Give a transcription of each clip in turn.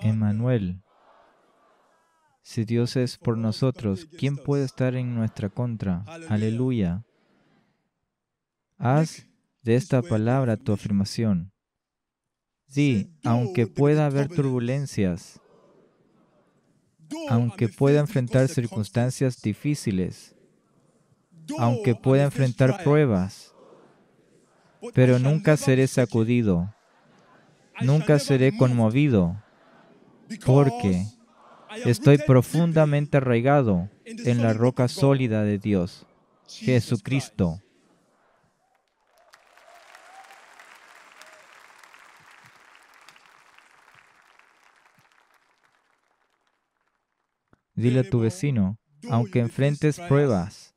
Emmanuel. Si Dios es por nosotros, ¿quién puede estar en nuestra contra? Aleluya. Haz de esta palabra tu afirmación. Di, aunque pueda haber turbulencias, aunque pueda enfrentar circunstancias difíciles, aunque pueda enfrentar pruebas, pero nunca seré sacudido, nunca seré conmovido porque estoy profundamente arraigado en la roca sólida de Dios, Jesucristo. Dile a tu vecino, aunque enfrentes pruebas,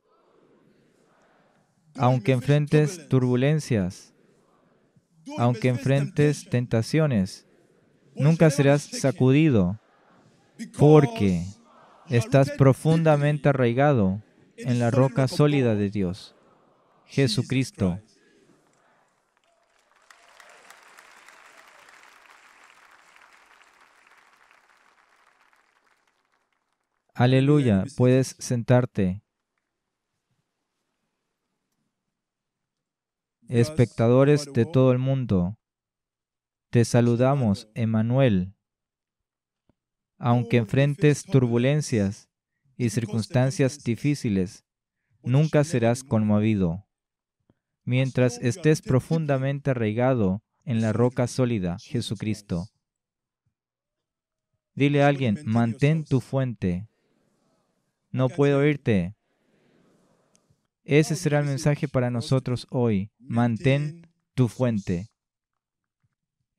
aunque enfrentes turbulencias, aunque enfrentes tentaciones, nunca serás sacudido porque estás profundamente arraigado en la roca sólida de Dios, Jesucristo. Aleluya, puedes sentarte. Espectadores de todo el mundo, te saludamos, Emanuel. Aunque enfrentes turbulencias y circunstancias difíciles, nunca serás conmovido. Mientras estés profundamente arraigado en la roca sólida, Jesucristo. Dile a alguien, mantén tu fuente. No puedo oírte. Ese será el mensaje para nosotros hoy. Mantén tu fuente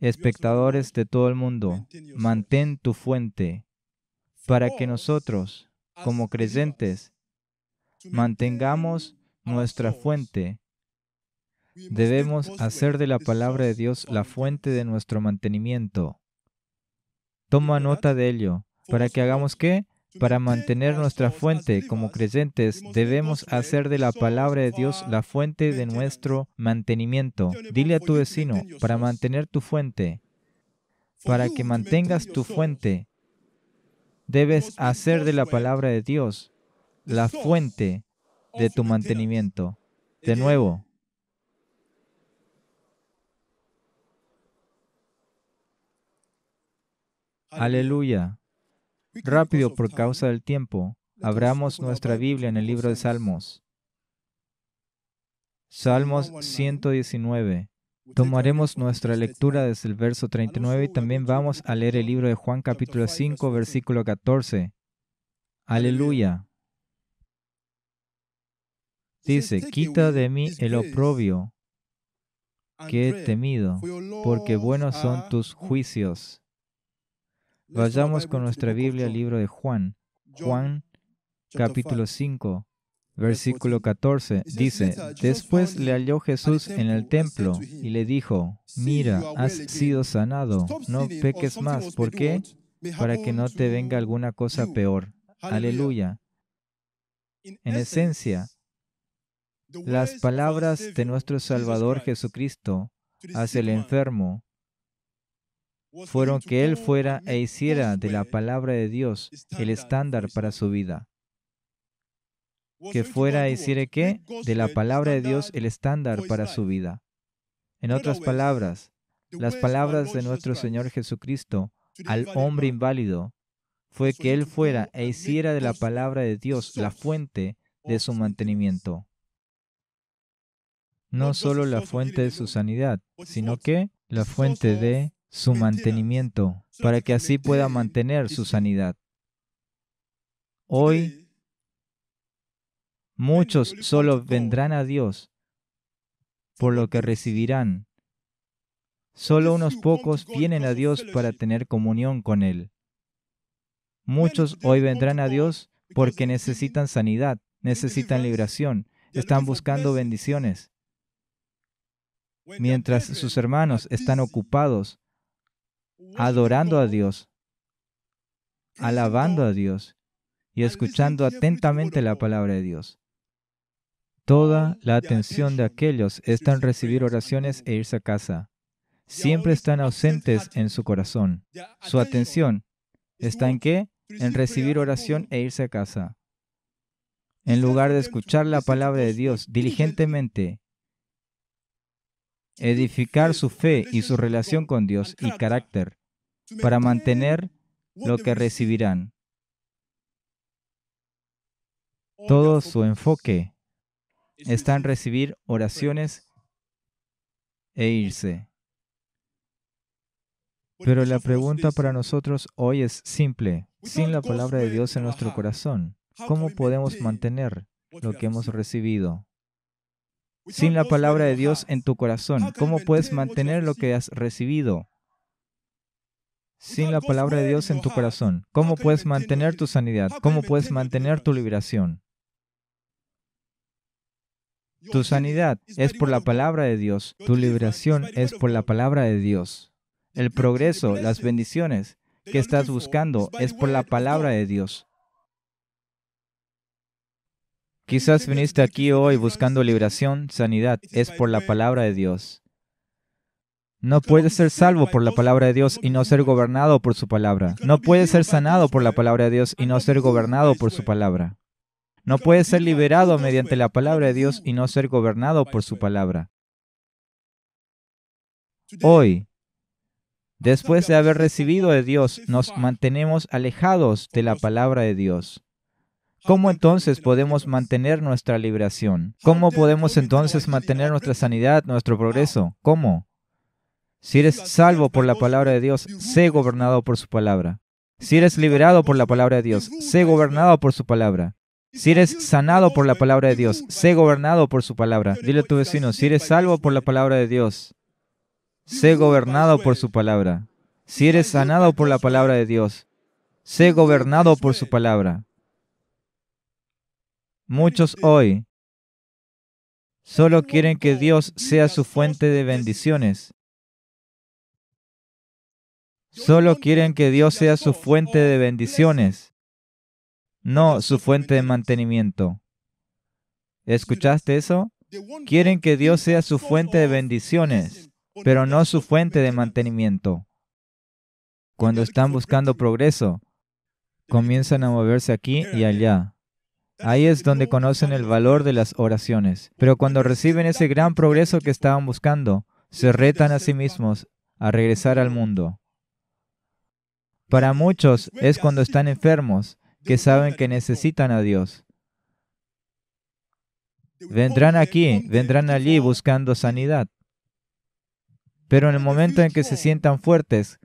espectadores de todo el mundo, mantén tu fuente para que nosotros, como creyentes, mantengamos nuestra fuente. Debemos hacer de la palabra de Dios la fuente de nuestro mantenimiento. Toma nota de ello, para que hagamos qué? Para mantener nuestra fuente como creyentes, debemos hacer de la palabra de Dios la fuente de nuestro mantenimiento. Dile a tu vecino, para mantener tu fuente, para que mantengas tu fuente, debes hacer de la palabra de Dios la fuente de tu mantenimiento. De nuevo, aleluya. Rápido por causa del tiempo, abramos nuestra Biblia en el libro de Salmos. Salmos 119. Tomaremos nuestra este lectura desde el verso 39 y también vamos a leer el libro de Juan capítulo 5, versículo 14. Aleluya. Dice, quita de mí el oprobio que he temido, porque buenos son tus juicios. Vayamos con nuestra Biblia al libro de Juan. Juan capítulo 5, versículo 14, dice, Después le halló Jesús en el templo y le dijo, Mira, has sido sanado, no peques más. ¿Por qué? Para que no te venga alguna cosa peor. Aleluya. En esencia, las palabras de nuestro Salvador Jesucristo hacia el enfermo fueron que él fuera e hiciera de la palabra de Dios el estándar para su vida. Que fuera e hiciera qué? De la palabra de Dios el estándar para su vida. En otras palabras, las palabras de nuestro Señor Jesucristo al hombre inválido fue que él fuera e hiciera de la palabra de Dios la fuente de su mantenimiento. No solo la fuente de su sanidad, pues sino que la fuente de su mantenimiento para que así pueda mantener su sanidad. Hoy muchos solo vendrán a Dios por lo que recibirán. Solo unos pocos vienen a Dios para tener comunión con Él. Muchos hoy vendrán a Dios porque necesitan sanidad, necesitan liberación, están buscando bendiciones. Mientras sus hermanos están ocupados adorando a Dios, alabando a Dios y escuchando atentamente la palabra de Dios. Toda la atención de aquellos está en recibir oraciones e irse a casa. Siempre están ausentes en su corazón. Su atención está en qué? En recibir oración e irse a casa. En lugar de escuchar la palabra de Dios diligentemente, edificar su fe y su relación con Dios y carácter para mantener lo que recibirán. Todo su enfoque está en recibir oraciones e irse. Pero la pregunta para nosotros hoy es simple. Sin la palabra de Dios en nuestro corazón, ¿cómo podemos mantener lo que hemos recibido? Sin la palabra de Dios en tu corazón, ¿cómo puedes mantener lo que has recibido? sin la palabra de Dios en tu corazón? ¿Cómo puedes mantener tu sanidad? ¿Cómo puedes mantener tu liberación? Tu sanidad es por la palabra de Dios. Tu liberación es por la palabra de Dios. El progreso, las bendiciones que estás buscando es por la palabra de Dios. Quizás viniste aquí hoy buscando liberación, sanidad, es por la palabra de Dios. No puede ser salvo por la palabra de Dios y no ser gobernado por su palabra. No puede ser sanado por la palabra de Dios y no ser gobernado por su palabra. No puede ser liberado mediante la palabra de Dios y no ser gobernado por su palabra. Hoy, después de haber recibido de Dios, nos mantenemos alejados de la palabra de Dios. ¿Cómo entonces podemos mantener nuestra liberación? ¿Cómo podemos entonces mantener nuestra sanidad, nuestro progreso? ¿Cómo? Si eres salvo por la palabra de Dios, sé gobernado por su palabra. Si eres liberado por la palabra de Dios, sé gobernado por su palabra. Si eres sanado por la palabra de Dios, sé gobernado por su palabra. Dile a tu vecino, si eres salvo por la palabra de Dios, sé gobernado por su palabra. Si eres sanado por la palabra de Dios, sé gobernado por su palabra. Muchos hoy solo quieren que Dios sea su fuente de bendiciones Solo quieren que Dios sea su fuente de bendiciones, no su fuente de mantenimiento. ¿Escuchaste eso? Quieren que Dios sea su fuente de bendiciones, pero no su fuente de mantenimiento. Cuando están buscando progreso, comienzan a moverse aquí y allá. Ahí es donde conocen el valor de las oraciones. Pero cuando reciben ese gran progreso que estaban buscando, se retan a sí mismos a regresar al mundo. Para muchos es cuando están enfermos que saben que necesitan a Dios. Vendrán aquí, vendrán allí buscando sanidad. Pero en el momento en que se sientan fuertes,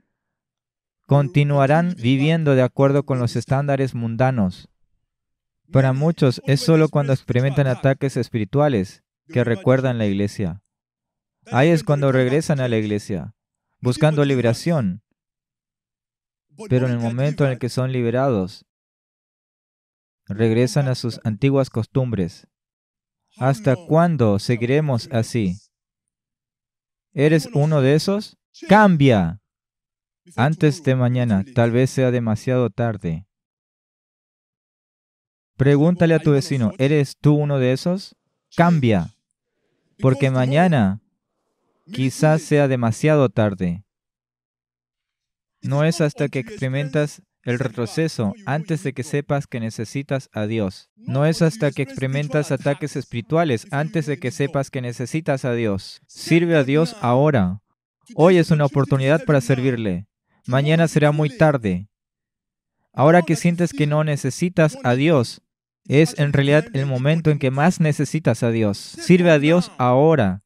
continuarán viviendo de acuerdo con los estándares mundanos. Para muchos es solo cuando experimentan ataques espirituales que recuerdan la iglesia. Ahí es cuando regresan a la iglesia, buscando liberación, pero en el momento en el que son liberados, regresan a sus antiguas costumbres. Oh, ¿Hasta cuándo seguiremos así? ¿Eres uno de esos? ¡Cambia! Antes de mañana, tal vez sea demasiado tarde. Pregúntale a tu vecino, ¿eres tú uno de esos? Cambia, porque mañana quizás sea demasiado tarde. No es hasta que experimentas el retroceso antes de que sepas que necesitas a Dios. No es hasta que experimentas ataques espirituales antes de que sepas que necesitas a Dios. Sirve a Dios ahora. Hoy es una oportunidad para servirle. Mañana será muy tarde. Ahora que sientes que no necesitas a Dios, es en realidad el momento en que más necesitas a Dios. Sirve a Dios ahora.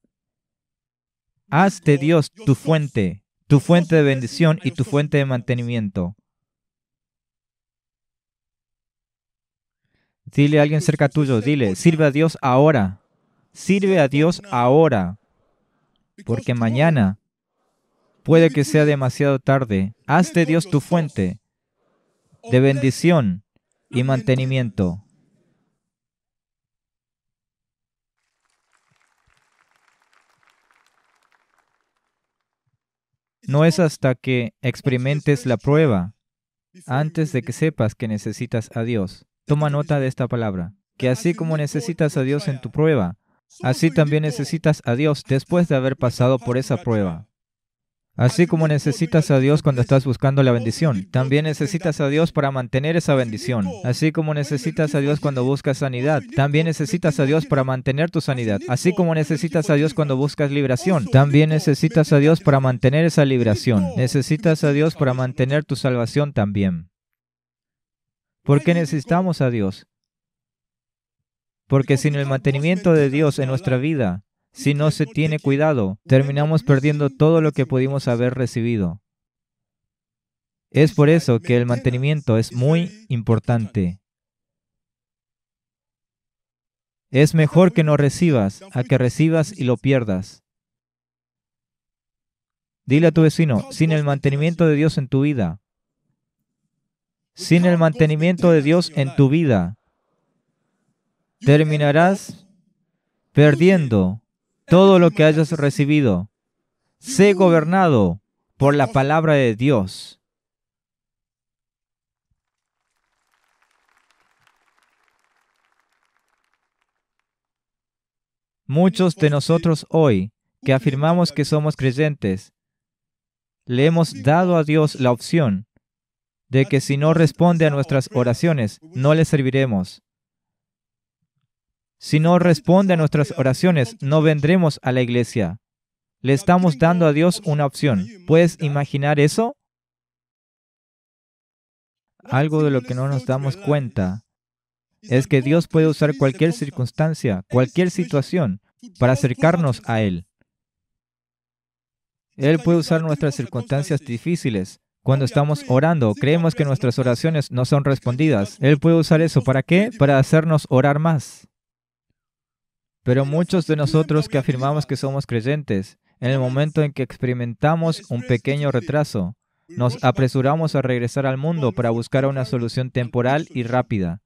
Haz de Dios tu fuente tu fuente de bendición y tu fuente de mantenimiento. Dile a alguien cerca tuyo, dile, sirve a Dios ahora. Sirve a Dios ahora. Porque mañana puede que sea demasiado tarde. Haz de Dios tu fuente de bendición y mantenimiento. No es hasta que experimentes la prueba, antes de que sepas que necesitas a Dios. Toma nota de esta palabra, que así como necesitas a Dios en tu prueba, así también necesitas a Dios después de haber pasado por esa prueba. Así como necesitas a Dios cuando estás buscando la bendición, también necesitas a Dios para mantener esa bendición. Así como necesitas a Dios cuando buscas sanidad, también necesitas a Dios para mantener tu sanidad. Así como necesitas a Dios cuando buscas liberación, también necesitas a Dios para mantener esa liberación. Necesitas a Dios para mantener tu salvación también. ¿Por qué necesitamos a Dios? Porque sin el mantenimiento de Dios en nuestra vida, si no se tiene cuidado, terminamos perdiendo todo lo que pudimos haber recibido. Es por eso que el mantenimiento es muy importante. Es mejor que no recibas a que recibas y lo pierdas. Dile a tu vecino, sin el mantenimiento de Dios en tu vida, sin el mantenimiento de Dios en tu vida, terminarás perdiendo todo lo que hayas recibido. Sé mm. gobernado por la palabra de Dios. Muchos de nosotros hoy que afirmamos que somos creyentes, le hemos dado a Dios la opción de que si no responde a nuestras oraciones, no le serviremos. Si no responde a nuestras oraciones, no vendremos a la iglesia. Le estamos dando a Dios una opción. ¿Puedes imaginar eso? Algo de lo que no nos damos cuenta es que Dios puede usar cualquier circunstancia, cualquier situación, para acercarnos a Él. Él puede usar nuestras circunstancias difíciles. Cuando estamos orando, creemos que nuestras oraciones no son respondidas. Él puede usar eso. ¿Para qué? Para hacernos orar más. Pero muchos de nosotros que afirmamos que somos creyentes, en el momento en que experimentamos un pequeño retraso, nos apresuramos a regresar al mundo para buscar una solución temporal y rápida.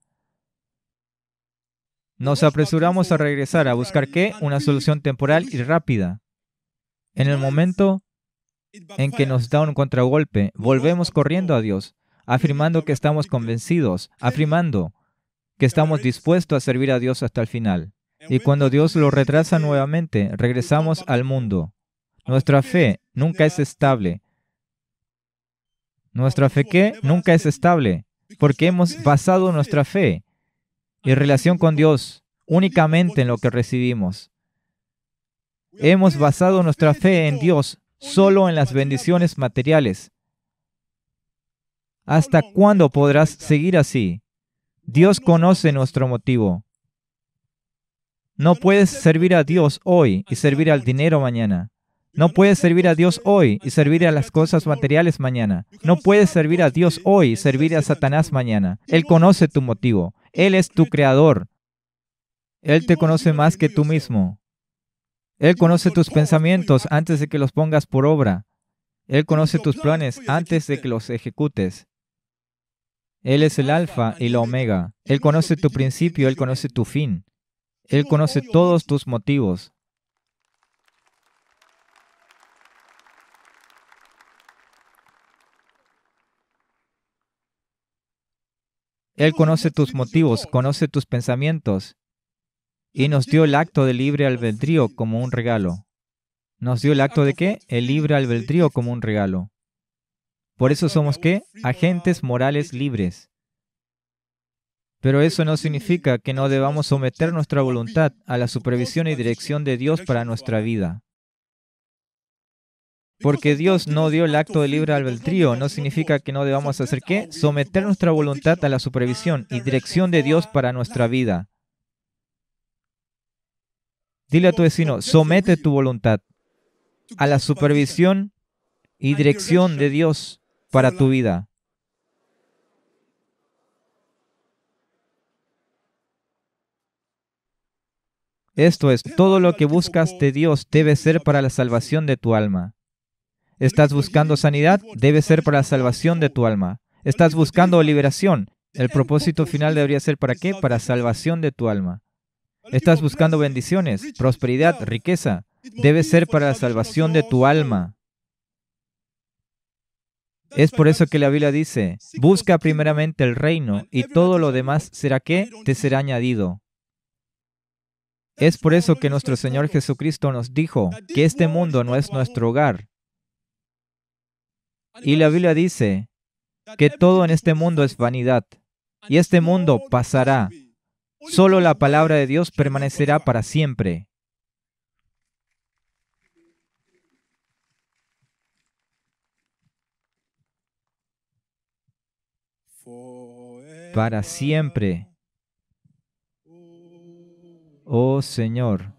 Nos apresuramos a regresar a buscar qué? Una solución temporal y rápida. En el momento en que nos da un contragolpe, volvemos corriendo a Dios, afirmando que estamos convencidos, afirmando que estamos dispuestos a servir a Dios hasta el final. Y cuando Dios lo retrasa nuevamente, regresamos al mundo. Nuestra fe nunca es estable. Nuestra fe qué? Nunca es estable, porque hemos basado nuestra fe y relación con Dios únicamente en lo que recibimos. Hemos basado nuestra fe en Dios solo en las bendiciones materiales. ¿Hasta cuándo podrás seguir así? Dios conoce nuestro motivo. No puedes servir a Dios hoy y servir al dinero mañana. No puedes servir a Dios hoy y servir a las cosas materiales mañana. No puedes servir a Dios hoy y servir a Satanás mañana. Él conoce tu motivo. Él es tu creador. Él te conoce más que tú mismo. Él conoce tus pensamientos antes de que los pongas por obra. Él conoce tus planes antes de que los ejecutes. Él es el alfa y la omega. Él conoce tu principio, él conoce tu fin. Él conoce todos tus motivos. Él conoce tus motivos, conoce tus pensamientos y nos dio el acto de libre albedrío como un regalo. ¿Nos dio el acto de qué? El libre albedrío como un regalo. Por eso somos qué? Agentes morales libres. Pero eso no significa que no debamos someter nuestra voluntad a la supervisión y dirección de Dios para nuestra vida. Porque Dios no dio el acto de libre albedrío, no significa que no debamos hacer qué? Someter nuestra voluntad a la supervisión y dirección de Dios para nuestra vida. Dile a tu vecino, somete tu voluntad a la supervisión y dirección de Dios para tu vida. Esto es, todo lo que buscas de Dios debe ser para la salvación de tu alma. Estás buscando sanidad, debe ser para la salvación de tu alma. Estás buscando liberación. El propósito final debería ser para qué? Para salvación de tu alma. Estás buscando bendiciones, prosperidad, riqueza. Debe ser para la salvación de tu alma. Es por eso que la Biblia dice, busca primeramente el reino y todo lo demás será que te será añadido. Es por eso que nuestro Señor Jesucristo nos dijo que este mundo no es nuestro hogar. Y la Biblia dice que todo en este mundo es vanidad y este mundo pasará. Solo la palabra de Dios permanecerá para siempre. Para siempre. Oh Señor,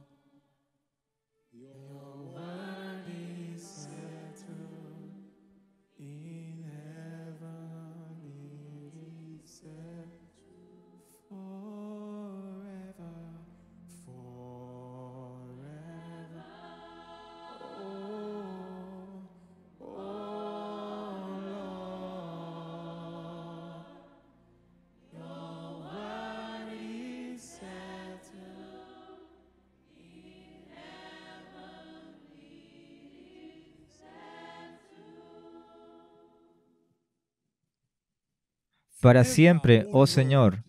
para siempre, oh Señor.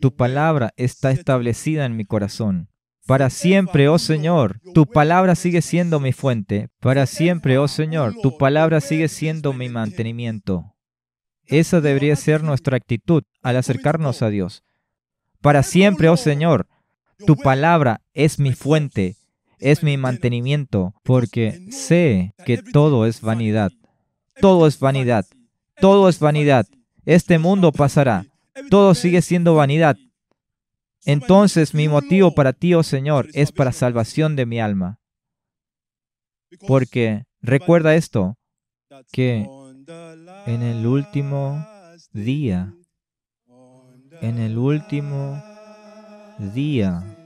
Tu palabra está establecida en mi corazón. Para siempre, oh Señor, tu palabra sigue siendo mi fuente. Para siempre, oh Señor, tu palabra sigue siendo mi mantenimiento. Esa debería ser nuestra actitud al acercarnos a Dios. Para siempre, oh Señor, tu palabra es mi fuente, es mi mantenimiento, porque sé que todo es vanidad. Todo es vanidad. Todo es vanidad. Este mundo pasará. Todo sigue siendo vanidad. Entonces mi motivo para ti, oh Señor, es para salvación de mi alma. Porque recuerda esto, que en el último día, en el último día,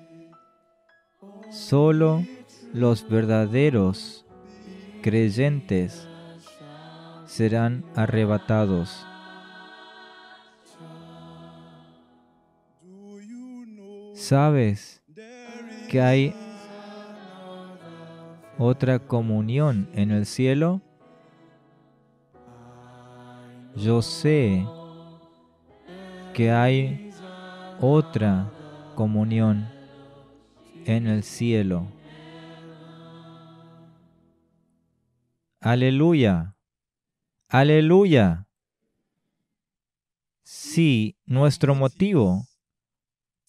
solo los verdaderos creyentes serán arrebatados sabes que hay otra comunión en el cielo, yo sé que hay otra comunión en el cielo. Aleluya, aleluya. Si nuestro motivo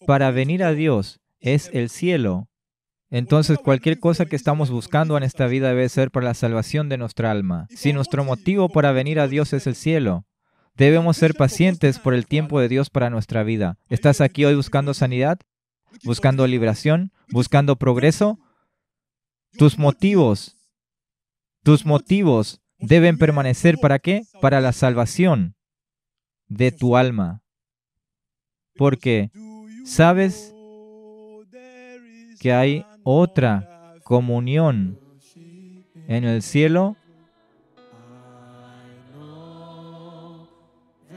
para venir a Dios es el cielo. Entonces cualquier cosa que estamos buscando en esta vida debe ser para la salvación de nuestra alma. Si nuestro motivo para venir a Dios es el cielo, debemos ser pacientes por el tiempo de Dios para nuestra vida. ¿Estás aquí hoy buscando sanidad? ¿Buscando liberación? ¿Buscando progreso? Tus motivos, tus motivos deben permanecer para qué? Para la salvación de tu alma. Porque sabes que hay otra comunión en el cielo.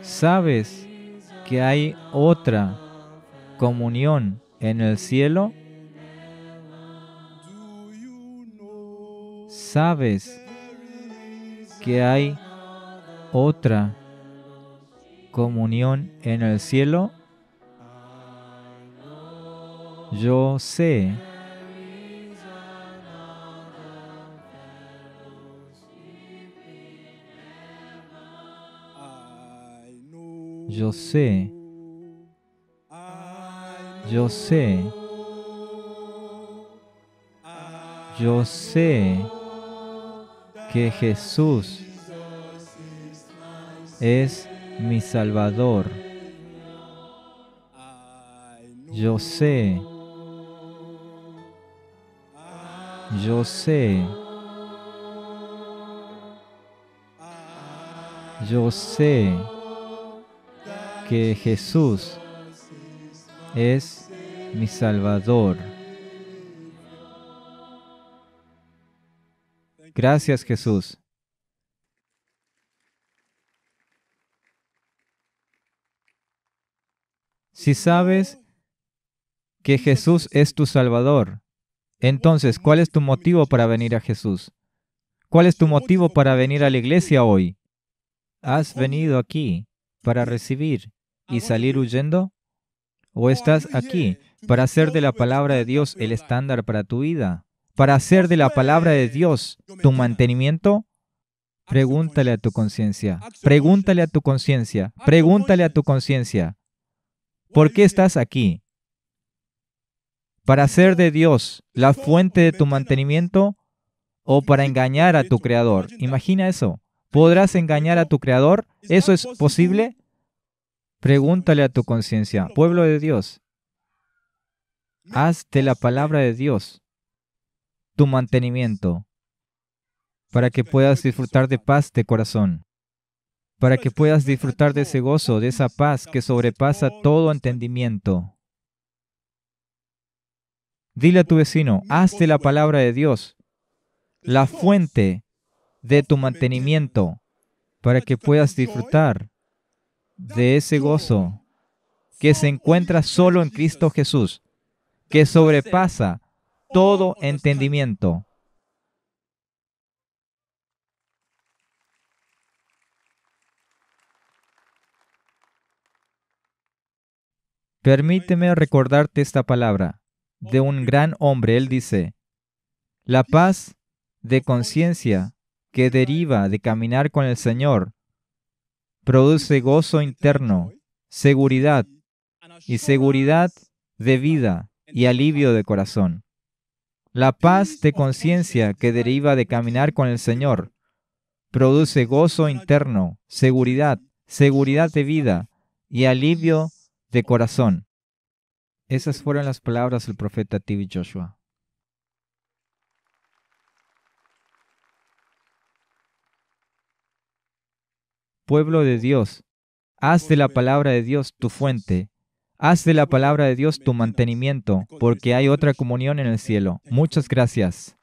Sabes que hay otra comunión en el cielo. Sabes que hay otra comunión en el cielo. Yo sé Yo sé. Yo sé. Yo sé que Jesús es mi Salvador. Yo sé. Yo sé. Yo sé que Jesús es mi Salvador. Gracias Jesús. Si sabes que Jesús es tu Salvador, entonces, ¿cuál es tu motivo para venir a Jesús? ¿Cuál es tu motivo para venir a la iglesia hoy? ¿Has venido aquí para recibir y salir huyendo? ¿O estás aquí para hacer de la palabra de Dios el estándar para tu vida? ¿Para hacer de la palabra de Dios tu mantenimiento? Pregúntale a tu conciencia, pregúntale a tu conciencia, pregúntale a tu conciencia. ¿Por qué estás aquí? para hacer de Dios la fuente de tu mantenimiento o para engañar a tu creador. Imagina eso. ¿Podrás engañar a tu creador? ¿Eso es posible? Pregúntale a tu conciencia, pueblo de Dios, hazte la palabra de Dios tu mantenimiento para que puedas disfrutar de paz de corazón, para que puedas disfrutar de ese gozo, de esa paz que sobrepasa todo entendimiento. Dile a tu vecino, hazte la palabra de Dios la fuente de tu mantenimiento para que puedas disfrutar de ese gozo que se encuentra solo en Cristo Jesús, que sobrepasa todo entendimiento. Permíteme recordarte esta palabra de un gran hombre. Él dice, la paz de conciencia que deriva de caminar con el Señor produce gozo interno, seguridad y seguridad de vida y alivio de corazón. La paz de conciencia que deriva de caminar con el Señor produce gozo interno, seguridad, seguridad de vida y alivio de corazón. Esas fueron las palabras del profeta Tibi Joshua. Pueblo de Dios, haz de la palabra de Dios tu fuente, haz de la palabra de Dios tu mantenimiento, porque hay otra comunión en el cielo. Este Muchas gracias.